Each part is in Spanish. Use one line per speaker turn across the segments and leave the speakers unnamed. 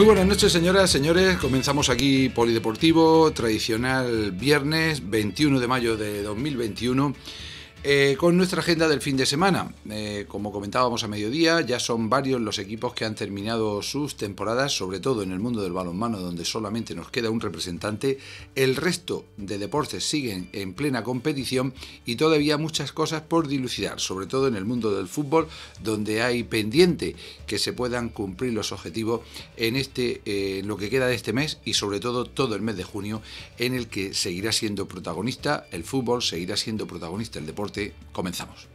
Muy buenas noches, señoras, señores. Comenzamos aquí Polideportivo, tradicional viernes 21 de mayo de 2021. Eh, con nuestra agenda del fin de semana, eh, como comentábamos a mediodía, ya son varios los equipos que han terminado sus temporadas, sobre todo en el mundo del balonmano, donde solamente nos queda un representante. El resto de deportes siguen en plena competición y todavía muchas cosas por dilucidar, sobre todo en el mundo del fútbol, donde hay pendiente que se puedan cumplir los objetivos en este, eh, lo que queda de este mes y sobre todo todo el mes de junio, en el que seguirá siendo protagonista el fútbol, seguirá siendo protagonista el deporte Comenzamos.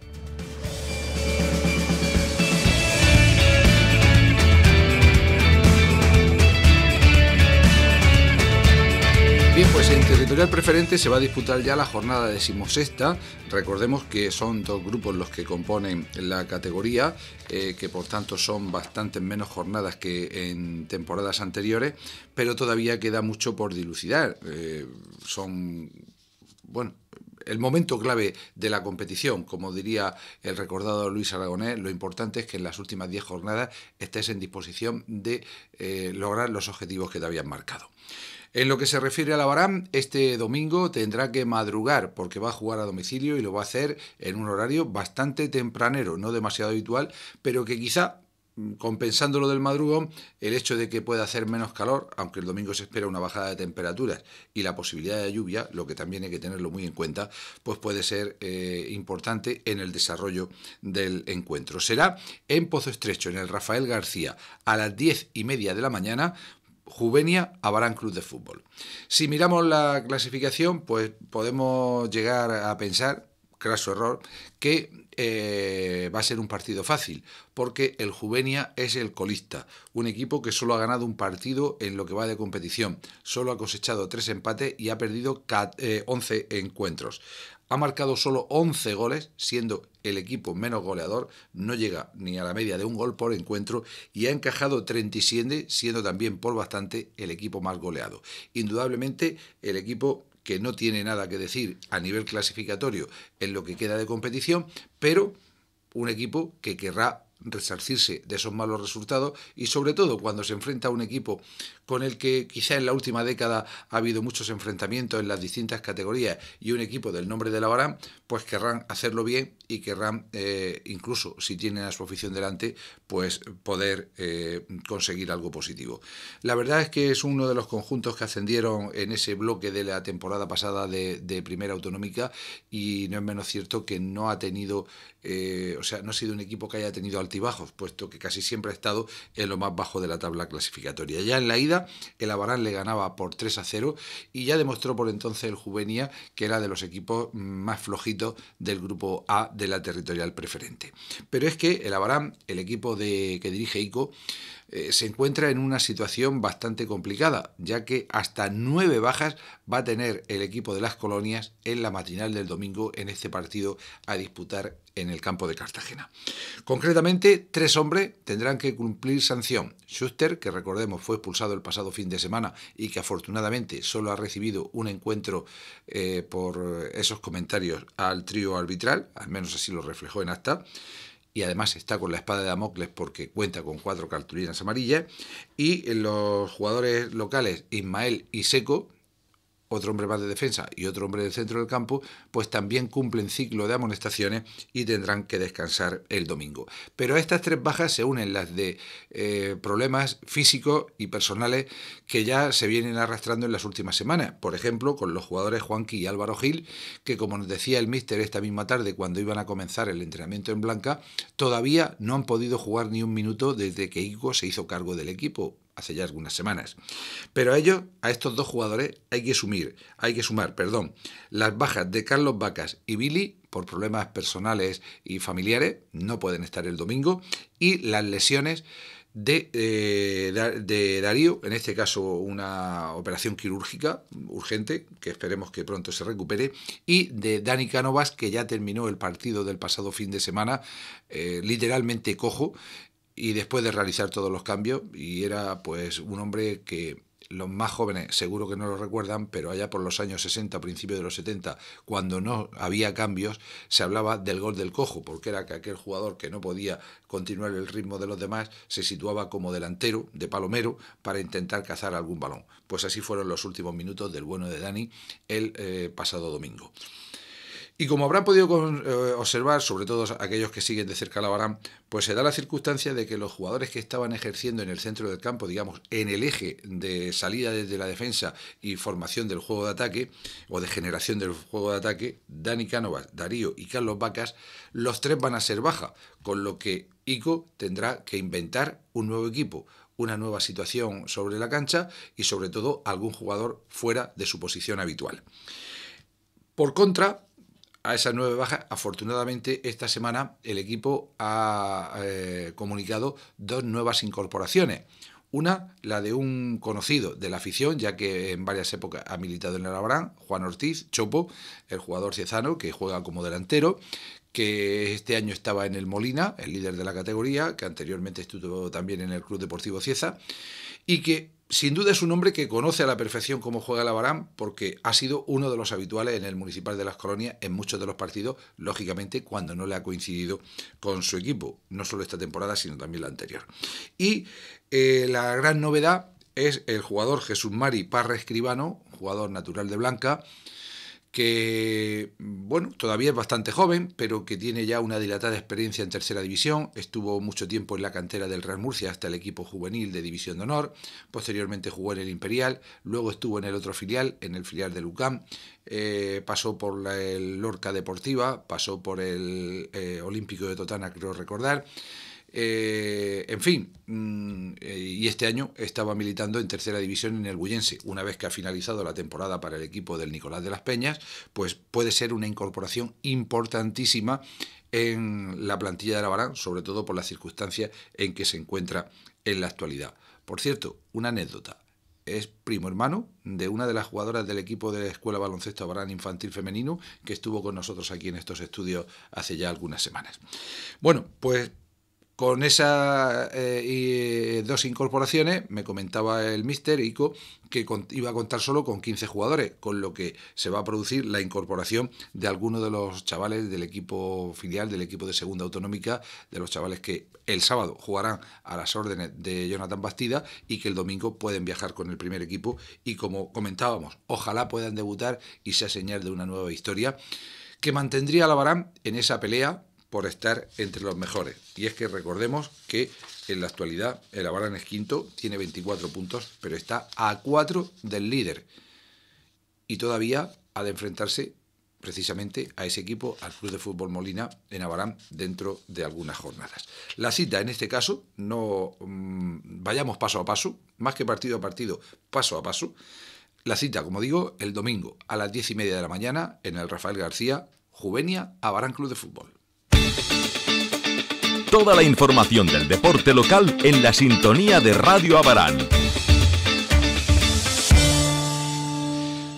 Bien, pues en territorial preferente se va a disputar ya la jornada decimosexta. Recordemos que son dos grupos los que componen la categoría, eh, que por tanto son bastantes menos jornadas que en temporadas anteriores, pero todavía queda mucho por dilucidar. Eh, son, bueno, el momento clave de la competición, como diría el recordado Luis Aragonés, lo importante es que en las últimas 10 jornadas estés en disposición de eh, lograr los objetivos que te habían marcado. En lo que se refiere a la Barán, este domingo tendrá que madrugar porque va a jugar a domicilio y lo va a hacer en un horario bastante tempranero, no demasiado habitual, pero que quizá Mm, compensando lo del madrugón, el hecho de que pueda hacer menos calor, aunque el domingo se espera una bajada de temperaturas y la posibilidad de lluvia, lo que también hay que tenerlo muy en cuenta, pues puede ser eh, importante en el desarrollo del encuentro. Será en Pozo Estrecho, en el Rafael García, a las diez y media de la mañana, Juvenia a Barán Cruz de Fútbol. Si miramos la clasificación, pues podemos llegar a pensar craso error, que eh, va a ser un partido fácil, porque el Juvenia es el colista, un equipo que solo ha ganado un partido en lo que va de competición, solo ha cosechado tres empates y ha perdido 11 eh, encuentros. Ha marcado solo 11 goles, siendo el equipo menos goleador, no llega ni a la media de un gol por encuentro y ha encajado 37, siendo también por bastante el equipo más goleado. Indudablemente el equipo que no tiene nada que decir a nivel clasificatorio en lo que queda de competición, pero un equipo que querrá resarcirse de esos malos resultados y sobre todo cuando se enfrenta a un equipo con el que quizá en la última década ha habido muchos enfrentamientos en las distintas categorías y un equipo del nombre de Lavarán, pues querrán hacerlo bien y querrán, eh, incluso si tienen a su afición delante, pues poder eh, conseguir algo positivo. La verdad es que es uno de los conjuntos que ascendieron en ese bloque de la temporada pasada de, Primera Autonómica y no es menos cierto que no ha tenido, eh, o sea, no ha sido un equipo que haya tenido altibajos, puesto que casi siempre ha estado en lo más bajo de la tabla clasificatoria. Ya en la ida el Abarán le ganaba por 3 a 0 y ya demostró por entonces el Juvenia que era de los equipos más flojitos del grupo A de la territorial preferente. Pero es que el Abarán, el equipo de, que dirige ICO, eh, se encuentra en una situación bastante complicada, ya que hasta nueve bajas va a tener el equipo de las colonias en la matinal del domingo en este partido a disputar en el campo de Cartagena. Concretamente, tres hombres tendrán que cumplir sanción. Schuster, que recordemos fue expulsado el pasado fin de semana y que afortunadamente solo ha recibido un encuentro eh, por esos comentarios al trío arbitral, al menos así lo reflejó en acta y además está con la espada de Damocles porque cuenta con cuatro cartulinas amarillas. Y los jugadores locales Ismael y Seco otro hombre más de defensa y otro hombre del centro del campo, pues también cumplen ciclo de amonestaciones y tendrán que descansar el domingo. Pero a estas tres bajas se unen las de eh, problemas físicos y personales que ya se vienen arrastrando en las últimas semanas. Por ejemplo, con los jugadores Juanqui y Álvaro Gil, que como nos decía el míster esta misma tarde cuando iban a comenzar el entrenamiento en Blanca, todavía no han podido jugar ni un minuto desde que Ico se hizo cargo del equipo hace ya algunas semanas. Pero a ellos, a estos dos jugadores, hay que sumir, hay que sumar, perdón, las bajas de Carlos Vacas y Billy por problemas personales y familiares, no pueden estar el domingo, y las lesiones de, eh, de, Darío, en este caso una operación quirúrgica urgente, que esperemos que pronto se recupere, y de Dani Canovas, que ya terminó el partido del pasado fin de semana, eh, literalmente cojo, y después de realizar todos los cambios y era pues un hombre que los más jóvenes seguro que no lo recuerdan, pero allá por los años 60, principios de los 70, cuando no había cambios, se hablaba del gol del cojo, porque era que aquel jugador que no podía continuar el ritmo de los demás se situaba como delantero de palomero para intentar cazar algún balón. Pues así fueron los últimos minutos del bueno de Dani el eh, pasado domingo. Y como habrán podido eh, observar, sobre todo aquellos que siguen de cerca la Barán, pues se da la circunstancia de que los jugadores que estaban ejerciendo en el centro del campo, digamos, en el eje de salida desde la defensa y formación del juego de ataque, o de generación del juego de ataque, Dani Cánovas, Darío y Carlos Vacas, los tres van a ser baja, con lo que Ico tendrá que inventar un nuevo equipo, una nueva situación sobre la cancha y sobre todo algún jugador fuera de su posición habitual. Por contra, a esas nueve bajas, afortunadamente esta semana el equipo ha eh, comunicado dos nuevas incorporaciones. Una, la de un conocido de la afición, ya que en varias épocas ha militado en el Juan Ortiz, Chopo, el jugador ciezano que juega como delantero, que este año estaba en el Molina, el líder de la categoría, que anteriormente estuvo también en el Club Deportivo Cieza, y que sin duda es un hombre que conoce a la perfección cómo juega la Abarán, porque ha sido uno de los habituales en el municipal de las colonias en muchos de los partidos, lógicamente cuando no le ha coincidido con su equipo, no solo esta temporada, sino también la anterior. Y eh, la gran novedad es el jugador Jesús Mari Parra Escribano, jugador natural de Blanca, que, bueno, todavía es bastante joven, pero que tiene ya una dilatada experiencia en tercera división, estuvo mucho tiempo en la cantera del Real Murcia hasta el equipo juvenil de División de Honor, posteriormente jugó en el Imperial, luego estuvo en el otro filial, en el filial de Lucan, eh, pasó por la, el Lorca Deportiva, pasó por el eh, Olímpico de Totana, creo recordar, eh, en fin, mm, eh, y este año estaba militando en tercera división en el Bullense. Una vez que ha finalizado la temporada para el equipo del Nicolás de las Peñas, pues puede ser una incorporación importantísima en la plantilla de la Barán, sobre todo por las circunstancias en que se encuentra en la actualidad. Por cierto, una anécdota es primo hermano de una de las jugadoras del equipo de la Escuela Baloncesto Barán Infantil Femenino que estuvo con nosotros aquí en estos estudios hace ya algunas semanas. Bueno, pues con esas eh, eh, dos incorporaciones, me comentaba el mister Ico que iba a contar solo con 15 jugadores, con lo que se va a producir la incorporación de algunos de los chavales del equipo filial, del equipo de segunda autonómica, de los chavales que el sábado jugarán a las órdenes de Jonathan Bastida y que el domingo pueden viajar con el primer equipo. Y como comentábamos, ojalá puedan debutar y sea señal de una nueva historia que mantendría a Barán en esa pelea por estar entre los mejores. Y es que recordemos que en la actualidad el Abarán es quinto, tiene 24 puntos, pero está a 4 del líder. Y todavía ha de enfrentarse precisamente a ese equipo, al Club de Fútbol Molina en Abarán, dentro de algunas jornadas. La cita en este caso, no mm, vayamos paso a paso, más que partido a partido, paso a paso. La cita, como digo, el domingo a las diez y media de la mañana en el Rafael García, Juvenia, Abarán Club de Fútbol.
Toda la información del deporte local en la sintonía de Radio Abarán.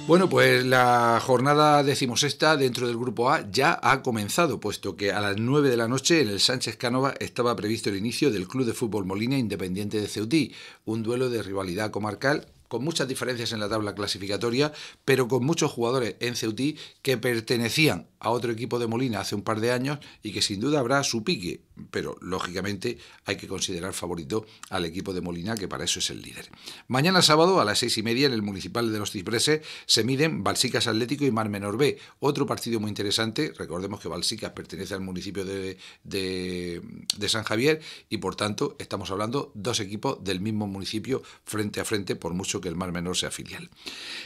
Bueno, pues la jornada decimosexta dentro del Grupo A ya ha comenzado, puesto que a las 9 de la noche en el Sánchez Cánova estaba previsto el inicio del Club de Fútbol Molina Independiente de Ceutí, un duelo de rivalidad comarcal con muchas diferencias en la tabla clasificatoria, pero con muchos jugadores en Ceutí que pertenecían a otro equipo de Molina hace un par de años y que sin duda habrá su pique, pero lógicamente hay que considerar favorito al equipo de Molina, que para eso es el líder. Mañana sábado a las seis y media en el Municipal de los Cipreses se miden Balsicas Atlético y Mar Menor B, otro partido muy interesante. Recordemos que Balsicas pertenece al municipio de, de, San Javier y por tanto estamos hablando dos equipos del mismo municipio frente a frente, por mucho que el Mar Menor sea filial.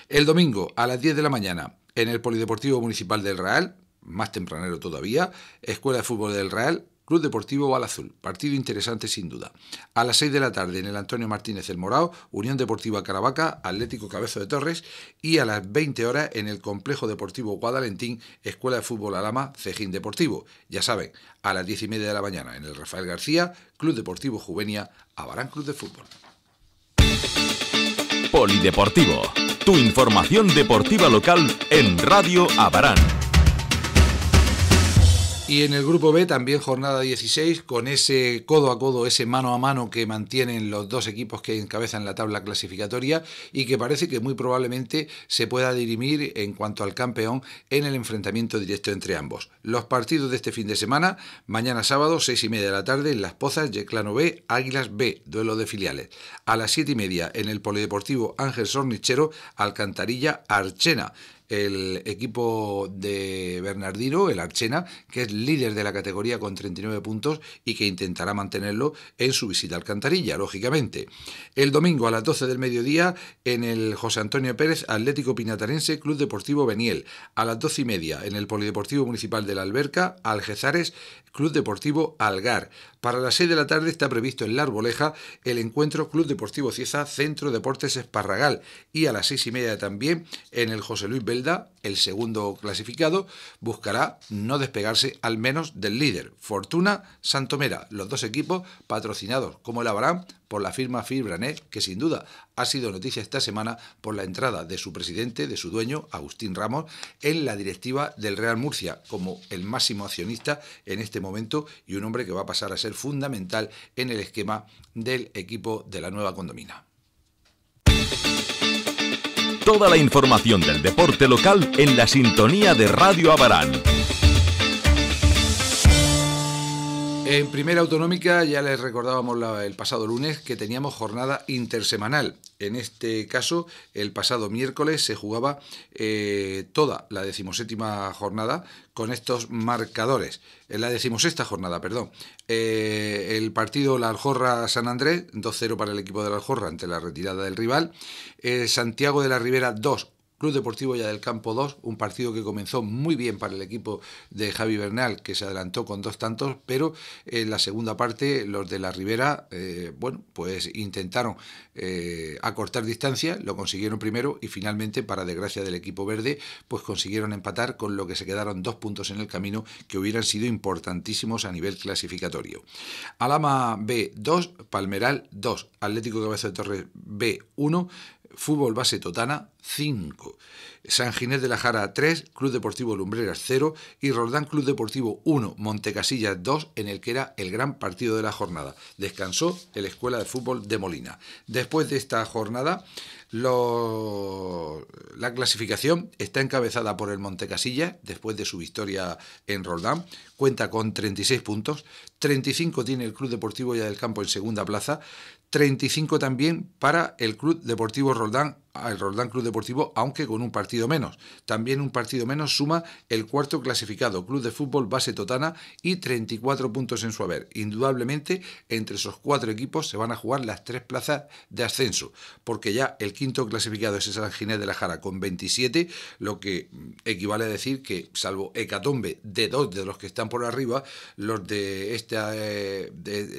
El domingo a las 10 de la mañana en el Polideportivo Municipal del Real, más tempranero todavía, Escuela de Fútbol del Real, Club Deportivo Balazul, partido interesante sin duda. A las 6 de la tarde en el Antonio Martínez del Morao, Unión Deportiva Caravaca, Atlético Cabezo de Torres y a las 20 horas en el Complejo Deportivo Guadalentín, Escuela de Fútbol Alama, Cejín Deportivo. Ya saben, a las 10 y media de la mañana en el Rafael García, Club Deportivo Juvenia, Abarán Club de Fútbol.
Polideportivo, tu información deportiva local en Radio Abarán
y en el grupo B también jornada 16, con ese codo a codo, ese mano a mano que mantienen los dos equipos que encabezan la tabla clasificatoria y que parece que muy probablemente se pueda dirimir en cuanto al campeón en el enfrentamiento directo entre ambos. Los partidos de este fin de semana, mañana sábado, 6 y media de la tarde, en Las Pozas, Yeclano B, Águilas B, duelo de filiales. A las 7 y media, en el Polideportivo Ángel Sornichero, Alcantarilla, Archena el equipo de Bernardino, el Archena, que es líder de la categoría con 39 puntos y que intentará mantenerlo en su visita al Alcantarilla, lógicamente. El domingo a las 12 del mediodía en el José Antonio Pérez Atlético Pinatarense Club Deportivo Beniel. A las 12 y media en el Polideportivo Municipal de la Alberca, Algezares Club Deportivo Algar. Para las 6 de la tarde está previsto en la Arboleja el encuentro Club Deportivo Cieza Centro Deportes Esparragal y a las seis y media también en el José Luis Belda, el segundo clasificado, buscará no despegarse al menos del líder, Fortuna Santomera. Los dos equipos patrocinados como el Abraham por la firma Fibranet, que sin duda ha sido noticia esta semana por la entrada de su presidente, de su dueño, Agustín Ramos, en la directiva del Real Murcia, como el máximo accionista en este momento y un hombre que va a pasar a ser fundamental en el esquema del equipo de la nueva condomina.
Toda la información del deporte local en la sintonía de Radio Abarán.
En primera autonómica ya les recordábamos el pasado lunes que teníamos jornada intersemanal. En este caso, el pasado miércoles se jugaba eh, toda la decimoséptima jornada con estos marcadores. En la decimosexta jornada, perdón. Eh, el partido La Aljorra San Andrés, 2-0 para el equipo de La Aljorra ante la retirada del rival. Eh, Santiago de la Ribera 2, Club Deportivo Ya del Campo 2, un partido que comenzó muy bien para el equipo de Javi Bernal, que se adelantó con dos tantos, pero en eh, la segunda parte los de la Ribera, eh, bueno, pues intentaron eh, acortar distancia, lo consiguieron primero y finalmente, para desgracia del equipo verde, pues consiguieron empatar con lo que se quedaron dos puntos en el camino que hubieran sido importantísimos a nivel clasificatorio. Alama B2, Palmeral 2, Atlético Cabezo de Torres B1, Fútbol Base Totana 5. San Ginés de la Jara 3, Club Deportivo Lumbreras 0 y Roldán Club Deportivo 1, Montecasilla 2, en el que era el gran partido de la jornada. Descansó la Escuela de Fútbol de Molina. Después de esta jornada, la clasificación está encabezada por el Montecasilla después de su victoria en Roldán. Cuenta con 36 puntos. 35 tiene el Club Deportivo Ya del Campo en segunda plaza. 35 también para el Club Deportivo Roldán al Roldán Club Deportivo, aunque con un partido menos. También un partido menos suma el cuarto clasificado, Club de Fútbol Base Totana, y 34 puntos en su haber. Indudablemente, entre esos cuatro equipos se van a jugar las tres plazas de ascenso, porque ya el quinto clasificado es el San Ginés de la Jara con 27, lo que mm, equivale a decir que, salvo hecatombe de dos de los que están por arriba, los de, este de,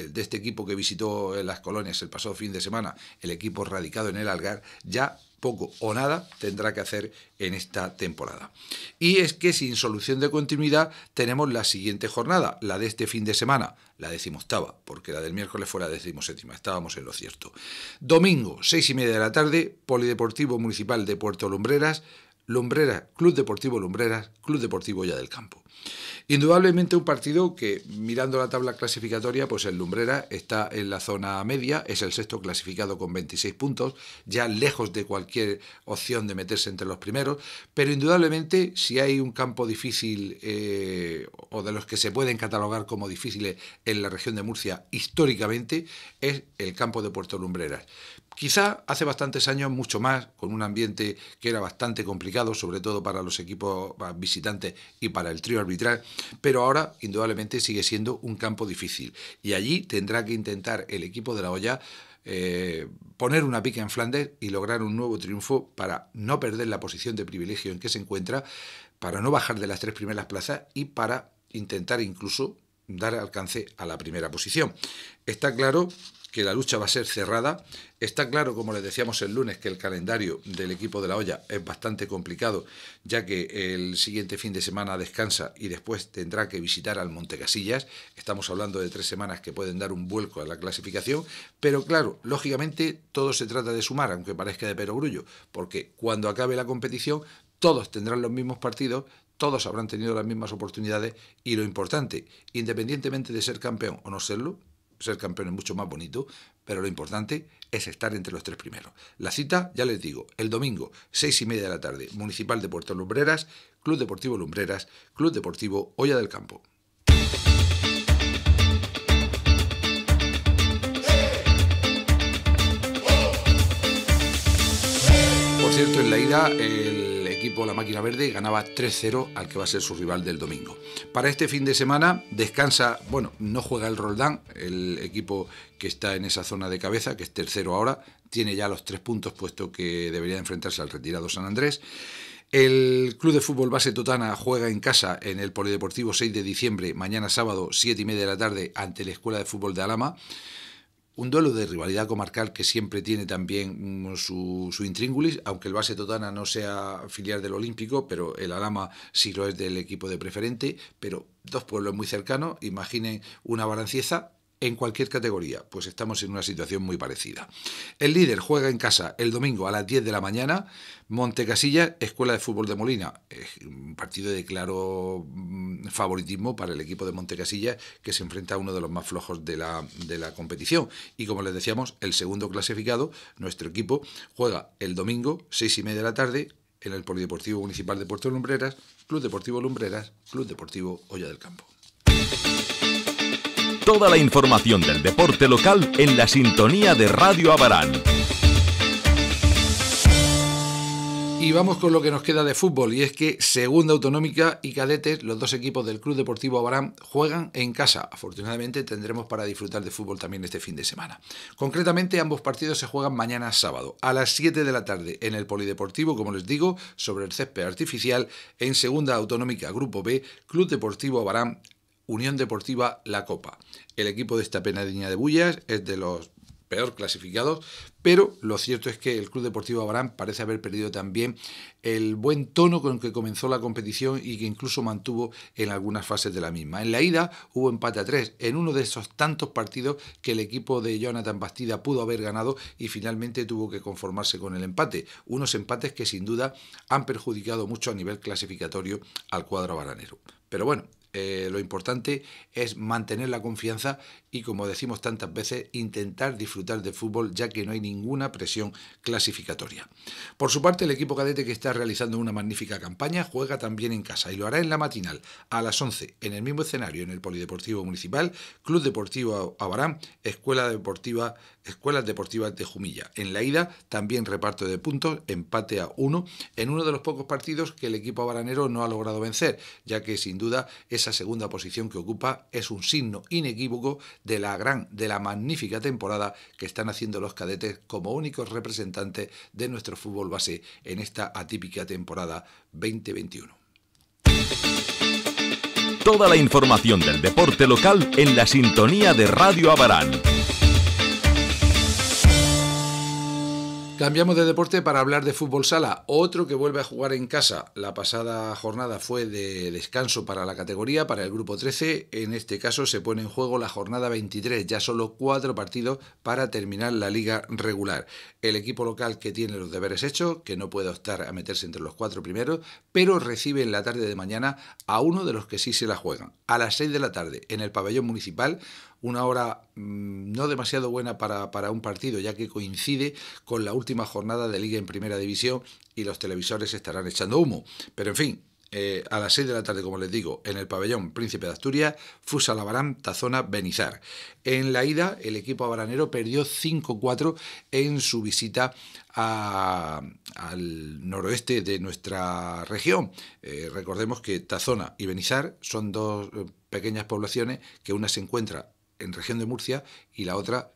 de este equipo que visitó las colonias el pasado fin de semana, el equipo radicado en el Algar, ya poco o nada tendrá que hacer en esta temporada. Y es que sin solución de continuidad tenemos la siguiente jornada, la de este fin de semana, la decimoctava, porque la del miércoles fue la decimoséptima, estábamos en lo cierto. Domingo, seis y media de la tarde, Polideportivo Municipal de Puerto Lumbreras, Lumbrera, Club Deportivo Lumbreras, Club Deportivo Ya del Campo. Indudablemente un partido que, mirando la tabla clasificatoria, pues el Lumbrera está en la zona media, es el sexto clasificado con 26 puntos, ya lejos de cualquier opción de meterse entre los primeros, pero indudablemente si hay un campo difícil eh, o de los que se pueden catalogar como difíciles en la región de Murcia históricamente, es el campo de Puerto Lumbreras. Quizá hace bastantes años mucho más, con un ambiente que era bastante complicado, sobre todo para los equipos visitantes y para el trío arbitral, pero ahora indudablemente sigue siendo un campo difícil. Y allí tendrá que intentar el equipo de la olla eh, poner una pica en Flandes y lograr un nuevo triunfo para no perder la posición de privilegio en que se encuentra, para no bajar de las tres primeras plazas y para intentar incluso dar alcance a la primera posición. Está claro que la lucha va a ser cerrada. Está claro, como les decíamos el lunes, que el calendario del equipo de la olla es bastante complicado, ya que el siguiente fin de semana descansa y después tendrá que visitar al Montecasillas. Estamos hablando de tres semanas que pueden dar un vuelco a la clasificación, pero claro, lógicamente todo se trata de sumar, aunque parezca de perogrullo, porque cuando acabe la competición todos tendrán los mismos partidos, todos habrán tenido las mismas oportunidades y lo importante, independientemente de ser campeón o no serlo, ser campeón es mucho más bonito, pero lo importante es estar entre los tres primeros. La cita, ya les digo, el domingo, seis y media de la tarde, Municipal de Puerto Lumbreras, Club Deportivo Lumbreras, Club Deportivo Olla del Campo. Por cierto, en la ida, el equipo La Máquina Verde ganaba 3-0 al que va a ser su rival del domingo. Para este fin de semana descansa, bueno, no juega el Roldán, el equipo que está en esa zona de cabeza, que es tercero ahora, tiene ya los tres puntos puesto que debería enfrentarse al retirado San Andrés. El Club de Fútbol Base Totana juega en casa en el Polideportivo 6 de diciembre, mañana sábado, 7 y media de la tarde, ante la Escuela de Fútbol de Alama. Un duelo de rivalidad comarcal que siempre tiene también mm, su, su intríngulis, aunque el base Totana no sea filial del Olímpico, pero el Alama sí lo es del equipo de preferente, pero dos pueblos muy cercanos, imaginen una balancieza en cualquier categoría, pues estamos en una situación muy parecida. El líder juega en casa el domingo a las 10 de la mañana, Montecasilla, Escuela de Fútbol de Molina, un partido de claro mm, favoritismo para el equipo de Montecasilla que se enfrenta a uno de los más flojos de la, competición. Y como les decíamos, el segundo clasificado, nuestro equipo, juega el domingo, 6 y media de la tarde, en el Polideportivo Municipal de Puerto Lumbreras, Club Deportivo Lumbreras, Club Deportivo Olla del Campo.
Toda la información del deporte local en la sintonía de Radio Abarán. Y
vamos con lo que nos queda de fútbol, y es que Segunda Autonómica y Cadetes, los dos equipos del Club Deportivo Abarán, juegan en casa. Afortunadamente tendremos para disfrutar de fútbol también este fin de semana. Concretamente, ambos partidos se juegan mañana sábado, a las 7 de la tarde, en el Polideportivo, como les digo, sobre el césped artificial, en Segunda Autonómica Grupo B, Club Deportivo Abarán, Unión Deportiva La Copa. El equipo de esta penadilla de Bullas es de los peor clasificados, pero lo cierto es que el Club Deportivo Barán parece haber perdido también el buen tono con que comenzó la competición y que incluso mantuvo en algunas fases de la misma. En la ida hubo empate a tres, en uno de esos tantos partidos que el equipo de Jonathan Bastida pudo haber ganado y finalmente tuvo que conformarse con el empate, unos empates que sin duda han perjudicado mucho a nivel clasificatorio al cuadro baranero. Pero bueno, eh, lo importante es mantener la confianza y, como decimos tantas veces, intentar disfrutar del fútbol ya que no hay ninguna presión clasificatoria. Por su parte, el equipo cadete que está realizando una magnífica campaña juega también en casa y lo hará en la matinal a las 11 en el mismo escenario en el Polideportivo Municipal, Club Deportivo Abarán, Escuela Deportiva, Escuelas Deportivas de Jumilla. En la ida también reparto de puntos, empate a uno... en uno de los pocos partidos que el equipo abaranero no ha logrado vencer, ya que sin duda esa segunda posición que ocupa es un signo inequívoco de la gran, de la magnífica temporada que están haciendo los cadetes como únicos representantes de nuestro fútbol base en esta atípica temporada 2021.
Toda la información del deporte local en la sintonía de Radio Abarán.
Cambiamos de deporte para hablar de fútbol sala. Otro que vuelve a jugar en casa. La pasada jornada fue de descanso para la categoría, para el grupo 13. En este caso se pone en juego la jornada 23. Ya solo cuatro partidos para terminar la liga regular. El equipo local que tiene los deberes hechos, que no puede optar a meterse entre los cuatro primeros, pero recibe en la tarde de mañana a uno de los que sí se la juegan. A las 6 de la tarde, en el pabellón municipal, una hora mm, no demasiado buena para, un partido, ya que coincide con la última jornada de liga en primera división y los televisores estarán echando humo. Pero en fin, eh, a las 6 de la tarde, como les digo, en el pabellón Príncipe de Asturias, Fusa Tazona, Benizar. En la ida, el equipo abaranero perdió 5-4 en su visita al noroeste de nuestra región. Eh, recordemos que Tazona y Benizar son dos eh, pequeñas poblaciones que una se encuentra en región de Murcia y la otra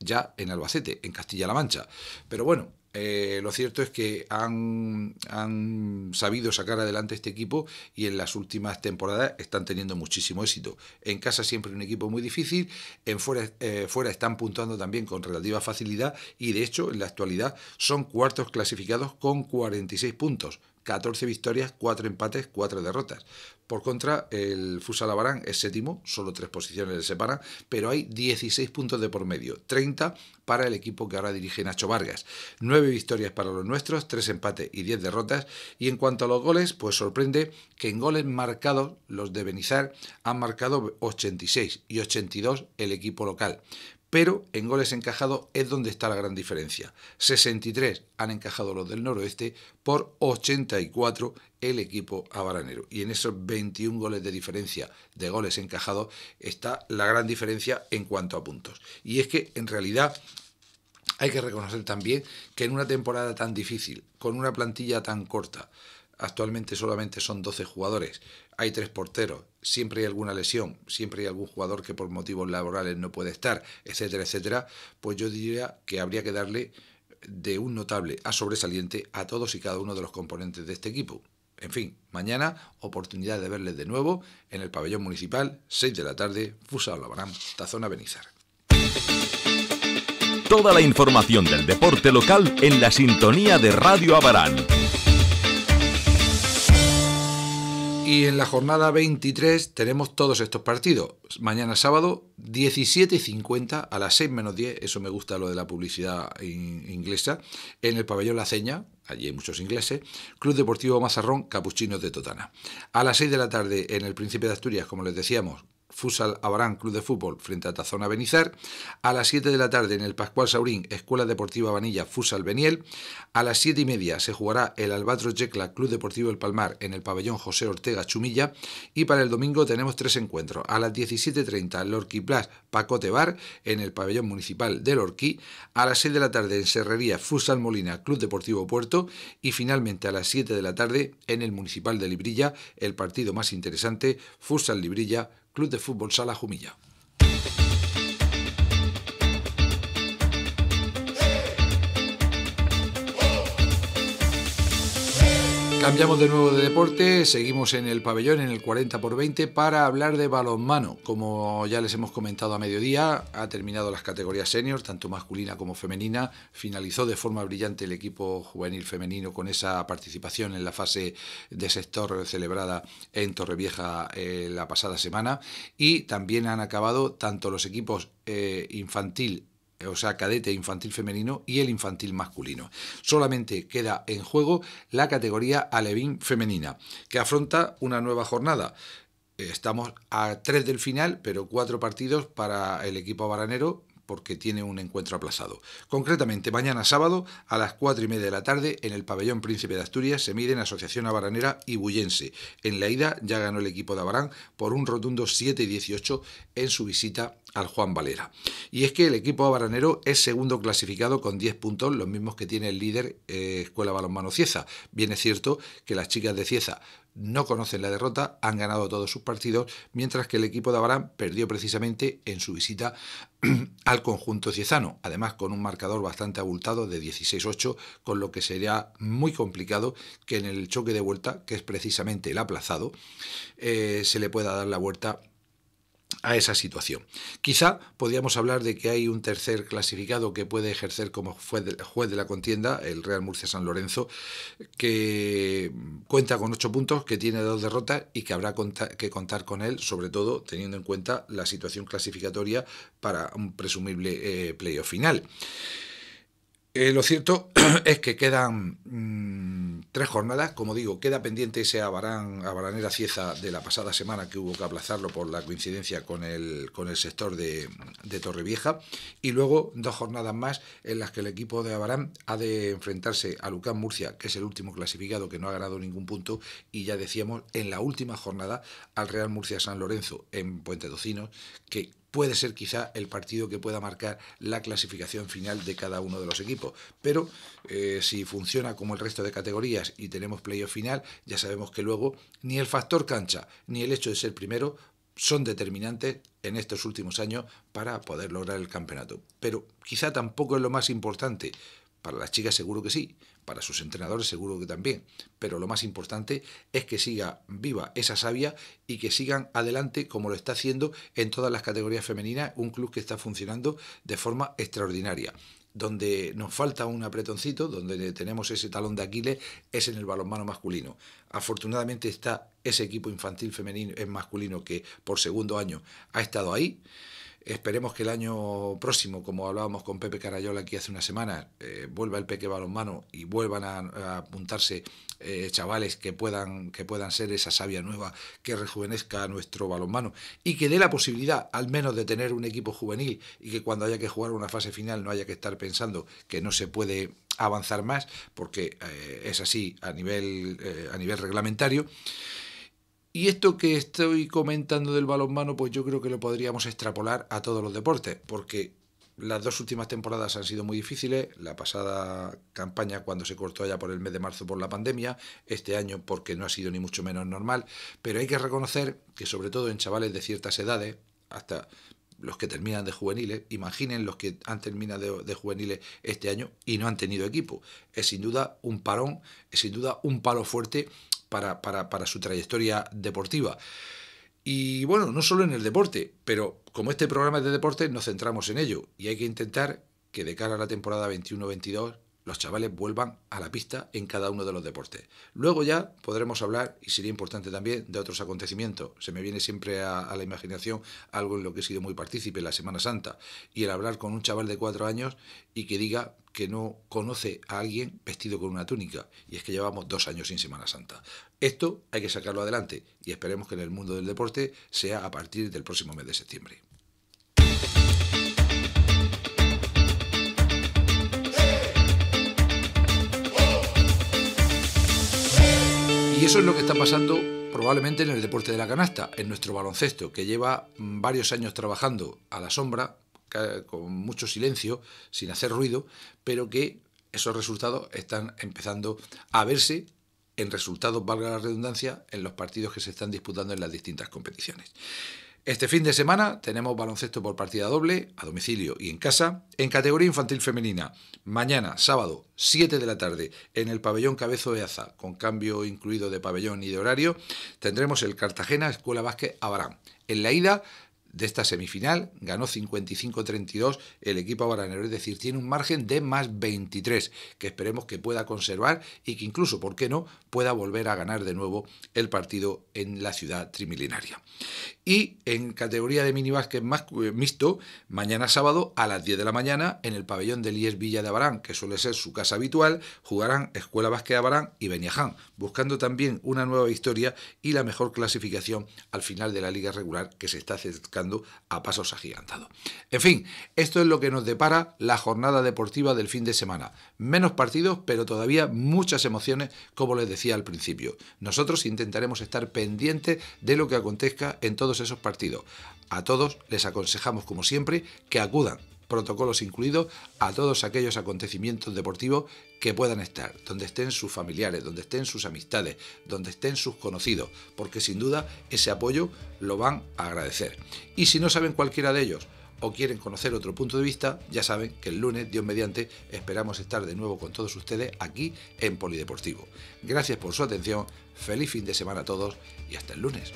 ya en Albacete, en Castilla-La Mancha. Pero bueno, eh, lo cierto es que han, han, sabido sacar adelante este equipo y en las últimas temporadas están teniendo muchísimo éxito. En casa siempre un equipo muy difícil, en fuera, eh, fuera están puntuando también con relativa facilidad y de hecho en la actualidad son cuartos clasificados con 46 puntos, 14 victorias, 4 empates, 4 derrotas. Por contra, el Fusalabarán es séptimo, solo 3 posiciones le separan, pero hay 16 puntos de por medio, 30 para el equipo que ahora dirige Nacho Vargas. 9 victorias para los nuestros, 3 empates y 10 derrotas. Y en cuanto a los goles, pues sorprende que en goles marcados, los de Benizar han marcado 86 y 82 el equipo local pero en goles encajados es donde está la gran diferencia. 63 han encajado los del noroeste por 84 el equipo habaranero Y en esos 21 goles de diferencia de goles encajados está la gran diferencia en cuanto a puntos. Y es que en realidad hay que reconocer también que en una temporada tan difícil, con una plantilla tan corta, Actualmente solamente son 12 jugadores, hay tres porteros, siempre hay alguna lesión, siempre hay algún jugador que por motivos laborales no puede estar, etcétera, etcétera, pues yo diría que habría que darle de un notable a sobresaliente a todos y cada uno de los componentes de este equipo. En fin, mañana oportunidad de verles de nuevo en el pabellón municipal, 6 de la tarde, Fusa abarán, Tazona Benizar.
Toda la información del deporte local en la sintonía de Radio Abarán.
Y en la jornada 23 tenemos todos estos partidos. Mañana sábado, 17.50 a las 6 menos 10, eso me gusta lo de la publicidad inglesa, en el pabellón La Ceña, allí hay muchos ingleses, Club Deportivo Mazarrón, Capuchinos de Totana. A las 6 de la tarde en el Príncipe de Asturias, como les decíamos, Fusal Abarán Club de Fútbol frente a Tazona Benizar, a las 7 de la tarde en el Pascual Saurín Escuela Deportiva Vanilla Fusal Beniel, a las 7 y media se jugará el Albatro Yecla Club Deportivo El Palmar en el pabellón José Ortega Chumilla y para el domingo tenemos tres encuentros, a las 17.30 el Plas, Pacote Bar en el pabellón municipal del Orquí a las 6 de la tarde en Serrería Fusal Molina Club Deportivo Puerto y finalmente a las 7 de la tarde en el municipal de Librilla el partido más interesante Fusal Librilla Club de Fútbol Sala Jumilla. Cambiamos de nuevo de deporte, seguimos en el pabellón en el 40 x 20 para hablar de balonmano. Como ya les hemos comentado a mediodía, ha terminado las categorías senior, tanto masculina como femenina. Finalizó de forma brillante el equipo juvenil femenino con esa participación en la fase de sector celebrada en Torrevieja eh, la pasada semana. Y también han acabado tanto los equipos eh, infantil o sea, cadete infantil femenino y el infantil masculino. Solamente queda en juego la categoría Alevín femenina, que afronta una nueva jornada. Estamos a tres del final, pero cuatro partidos para el equipo baranero porque tiene un encuentro aplazado. Concretamente, mañana sábado a las 4 y media de la tarde en el pabellón Príncipe de Asturias se mide en Asociación Abaranera y Bullense. En la ida ya ganó el equipo de Abarán por un rotundo 7-18 en su visita al Juan Valera. Y es que el equipo abaranero... es segundo clasificado con 10 puntos, los mismos que tiene el líder eh, Escuela Balonmano Cieza. Bien es cierto que las chicas de Cieza no conocen la derrota, han ganado todos sus partidos, mientras que el equipo de Abarán perdió precisamente en su visita al conjunto ciezano, además con un marcador bastante abultado de 16-8, con lo que sería muy complicado que en el choque de vuelta, que es precisamente el aplazado, eh, se le pueda dar la vuelta a esa situación. Quizá podríamos hablar de que hay un tercer clasificado que puede ejercer como juez de, la contienda, el Real Murcia San Lorenzo, que cuenta con ocho puntos, que tiene dos derrotas y que habrá que contar con él, sobre todo teniendo en cuenta la situación clasificatoria para un presumible eh, playoff final. Eh, lo cierto es que quedan mm, tres jornadas, como digo, queda pendiente ese Abarán, Abaranera Cieza de la pasada semana que hubo que aplazarlo por la coincidencia con el, con el sector de, Torrevieja y luego dos jornadas más en las que el equipo de Abarán ha de enfrentarse a Lucán Murcia, que es el último clasificado que no ha ganado ningún punto y ya decíamos en la última jornada al Real Murcia San Lorenzo en Puente Docino, que puede ser quizá el partido que pueda marcar la clasificación final de cada uno de los equipos. Pero eh, si funciona como el resto de categorías y tenemos playoff final, ya sabemos que luego ni el factor cancha ni el hecho de ser primero son determinantes en estos últimos años para poder lograr el campeonato. Pero quizá tampoco es lo más importante. Para las chicas seguro que sí, para sus entrenadores seguro que también, pero lo más importante es que siga viva esa savia y que sigan adelante como lo está haciendo en todas las categorías femeninas, un club que está funcionando de forma extraordinaria. Donde nos falta un apretoncito, donde tenemos ese talón de Aquiles, es en el balonmano masculino. Afortunadamente está ese equipo infantil femenino en masculino que por segundo año ha estado ahí. Esperemos que el año próximo, como hablábamos con Pepe Carayola aquí hace unas semanas, eh, vuelva el Peque Balonmano y vuelvan a, apuntarse eh, chavales que puedan, que puedan ser esa savia nueva que rejuvenezca nuestro balonmano y que dé la posibilidad al menos de tener un equipo juvenil y que cuando haya que jugar una fase final no haya que estar pensando que no se puede avanzar más, porque eh, es así a nivel, a nivel reglamentario. Y esto que estoy comentando del balonmano, pues yo creo que lo podríamos extrapolar a todos los deportes, porque las dos últimas temporadas han sido muy difíciles, la pasada campaña cuando se cortó ya por el mes de marzo por la pandemia, este año porque no ha sido ni mucho menos normal, pero hay que reconocer que sobre todo en chavales de ciertas edades, hasta los que terminan de juveniles, imaginen los que han terminado de, juveniles este año y no han tenido equipo. Es sin duda un parón, es sin duda un palo fuerte para, su trayectoria deportiva. Y bueno, no solo en el deporte, pero como este programa es de deporte, nos centramos en ello y hay que intentar que de cara a la temporada 21-22 los chavales vuelvan a la pista en cada uno de los deportes. Luego ya podremos hablar, y sería importante también, de otros acontecimientos. Se me viene siempre a, la imaginación algo en lo que he sido muy partícipe, la Semana Santa, y el hablar con un chaval de cuatro años y que diga que no conoce a alguien vestido con una túnica. Y es que llevamos dos años sin Semana Santa. Esto hay que sacarlo adelante y esperemos que en el mundo del deporte sea a partir del próximo mes de septiembre.
Y eso es lo que está pasando
probablemente en el deporte de la canasta, en nuestro baloncesto, que lleva varios años trabajando a la sombra, con mucho silencio, sin hacer ruido, pero que esos resultados están empezando a verse en resultados, valga la redundancia, en los partidos que se están disputando en las distintas competiciones. Este fin de semana tenemos baloncesto por partida doble, a domicilio y en casa, en categoría infantil femenina. Mañana, sábado, 7 de la tarde, en el pabellón Cabezo de Aza, con cambio incluido de pabellón y de horario, tendremos el Cartagena Escuela Vázquez Abarán. En la ida de esta semifinal, ganó 55-32 el equipo baranero, es decir, tiene un margen de más 23, que esperemos que pueda conservar y que incluso, ¿por qué no?, pueda volver a ganar de nuevo el partido en la ciudad trimilinaria Y en categoría de minibásquet más eh, mixto, mañana sábado a las 10 de la mañana en el pabellón del IES Villa de Abarán, que suele ser su casa habitual, jugarán Escuela Básquet de Abarán y Beniaján, buscando también una nueva victoria y la mejor clasificación al final de la liga regular que se está acercando a pasos agigantados. En fin, esto es lo que nos depara la jornada deportiva del fin de semana. Menos partidos, pero todavía muchas emociones, como les decía al principio. Nosotros intentaremos estar pendientes de lo que acontezca en todos esos partidos. A todos les aconsejamos, como siempre, que acudan protocolos incluidos, a todos aquellos acontecimientos deportivos que puedan estar, donde estén sus familiares, donde estén sus amistades, donde estén sus conocidos, porque sin duda ese apoyo lo van a agradecer. Y si no saben cualquiera de ellos, o quieren conocer otro punto de vista, ya saben que el lunes, Dios mediante, esperamos estar de nuevo con todos ustedes aquí en Polideportivo. Gracias por su atención, feliz fin de semana a todos y hasta el lunes.